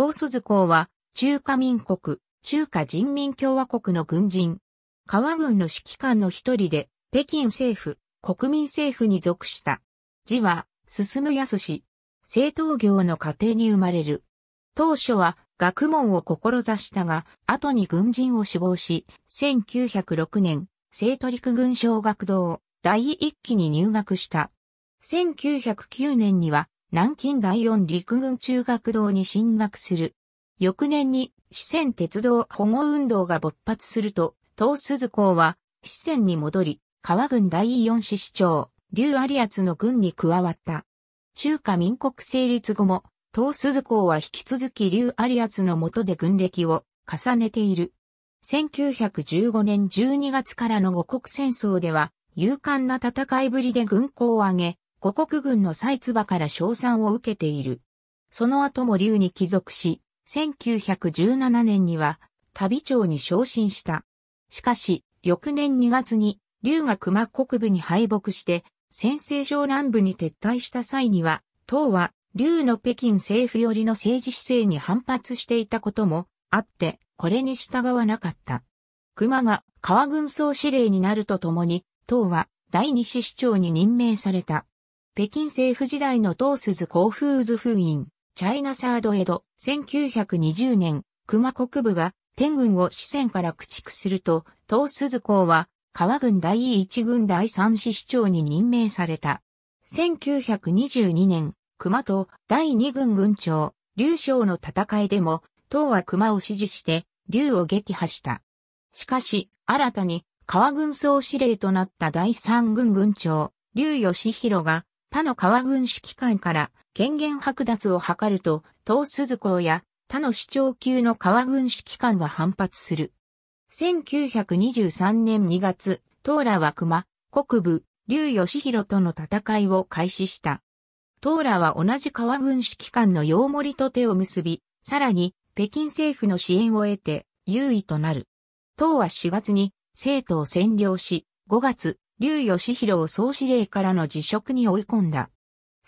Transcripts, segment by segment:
東鈴公は、中華民国、中華人民共和国の軍人、川軍の指揮官の一人で、北京政府、国民政府に属した。字は、進む安氏。政党業の家庭に生まれる。当初は、学問を志したが、後に軍人を志望し、1906年、聖都陸軍小学堂、第一期に入学した。1909年には、南京第四陸軍中学堂に進学する。翌年に四川鉄道保護運動が勃発すると、東鈴港は四川に戻り、川軍第四市市長、劉有厚の軍に加わった。中華民国成立後も、東鈴港は引き続き劉有厚の下で軍歴を重ねている。1915年12月からの五国戦争では、勇敢な戦いぶりで軍港を挙げ、五国軍の蔡唾から賞賛を受けている。その後も劉に帰属し、1917年には、旅長に昇進した。しかし、翌年2月に、劉が熊国部に敗北して、先制省南部に撤退した際には、党は、劉の北京政府寄りの政治姿勢に反発していたこともあって、これに従わなかった。熊が川軍総司令になるとともに、党は第二支市長に任命された。北京政府時代の東鈴興風図封印、チャイナサードエド、1920年、熊国部が天軍を四川から駆逐すると、東鈴興は川軍第一軍第三師市長に任命された。1922年、熊と第二軍軍長、劉将の戦いでも、党は熊を支持して、劉を撃破した。しかし、新たに、川軍総司令となった第三軍軍長、劉義弘が、他の川軍指揮官から権限剥奪を図ると、東鈴港や他の市長級の川軍指揮官は反発する。1923年2月、東羅は熊、国部、劉義弘との戦いを開始した。東羅は同じ川軍指揮官の陽森と手を結び、さらに北京政府の支援を得て優位となる。東は4月に生徒を占領し、5月、劉義弘を総司令からの辞職に追い込んだ。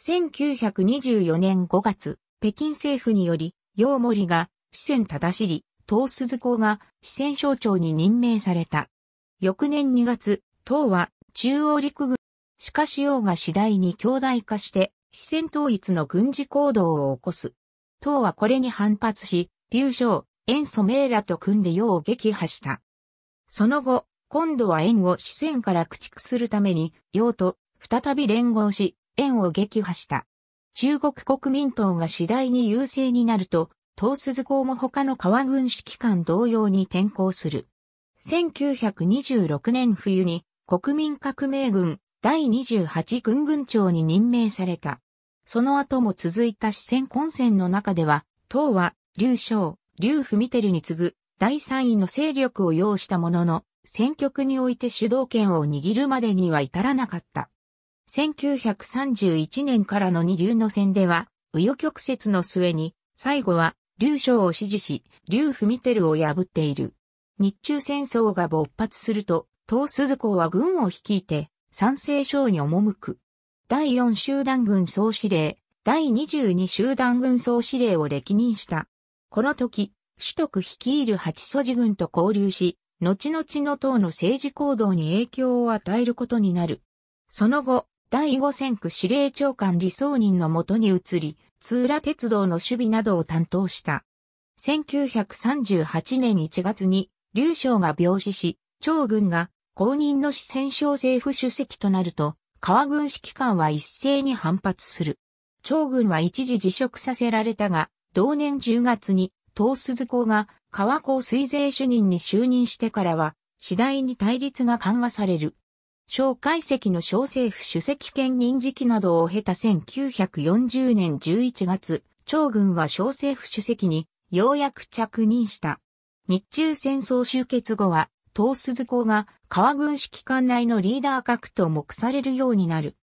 1924年5月、北京政府により、楊森が、四川忠尻、東鈴子が四川省庁に任命された。翌年2月、唐は中央陸軍。しかし楊が次第に強大化して、四川統一の軍事行動を起こす。唐はこれに反発し、劉将、塩素明らと組んで楊を撃破した。その後、今度は円を四川から駆逐するために、洋と再び連合し、円を撃破した。中国国民党が次第に優勢になると、東鈴港も他の川軍指揮官同様に転向する。1926年冬に国民革命軍第28軍軍長に任命された。その後も続いた四川混戦の中では、党は、劉将、劉文照に次ぐ第3位の勢力を要したものの、選挙区において主導権を握るまでには至らなかった。1931年からの二流の戦では、右翼曲折の末に、最後は、劉将を支持し、劉てるを破っている。日中戦争が勃発すると、東鈴子は軍を率いて、賛成省に赴く。第四集団軍総司令、第二十二集団軍総司令を歴任した。この時、主徳率いる八祖寺軍と交流し、後々の党の政治行動に影響を与えることになる。その後、第五戦区司令長官李宗仁のもとに移り、通羅鉄道の守備などを担当した。1938年1月に、劉将が病死し、長軍が公認の四川省政府主席となると、川軍指揮官は一斉に反発する。長軍は一時辞職させられたが、同年10月に東鈴公が川港水税主任に就任してからは、次第に対立が緩和される。蒋介石の小政府主席兼任時期などを経た1940年11月、長軍は小政府主席にようやく着任した。日中戦争終結後は、東鈴公が川軍指揮官内のリーダー格と目されるようになる。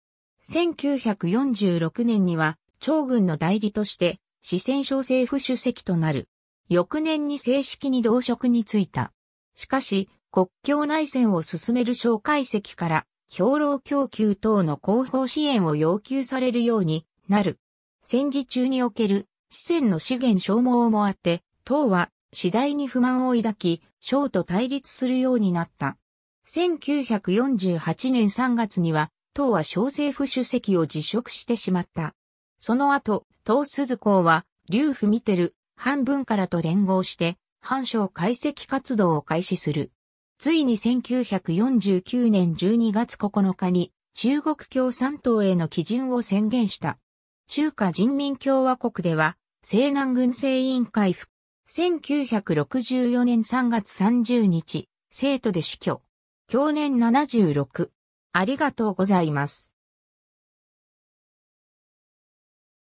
1946年には、長軍の代理として、四川省政府主席となる。翌年に正式に同職に就いた。しかし、国境内戦を進める小介析から、兵糧供給等の広報支援を要求されるようになる。戦時中における四川の資源消耗もあって、党は次第に不満を抱き、省と対立するようになった。1948年3月には、党は小政府主席を辞職してしまった。その後、党鈴公は、劉てる、反文からと連合して、反省解析活動を開始する。ついに1949年12月9日に中国共産党への基準を宣言した。中華人民共和国では西南軍政委員会復1964年3月30日、生徒で死去。去年76。ありがとうございます。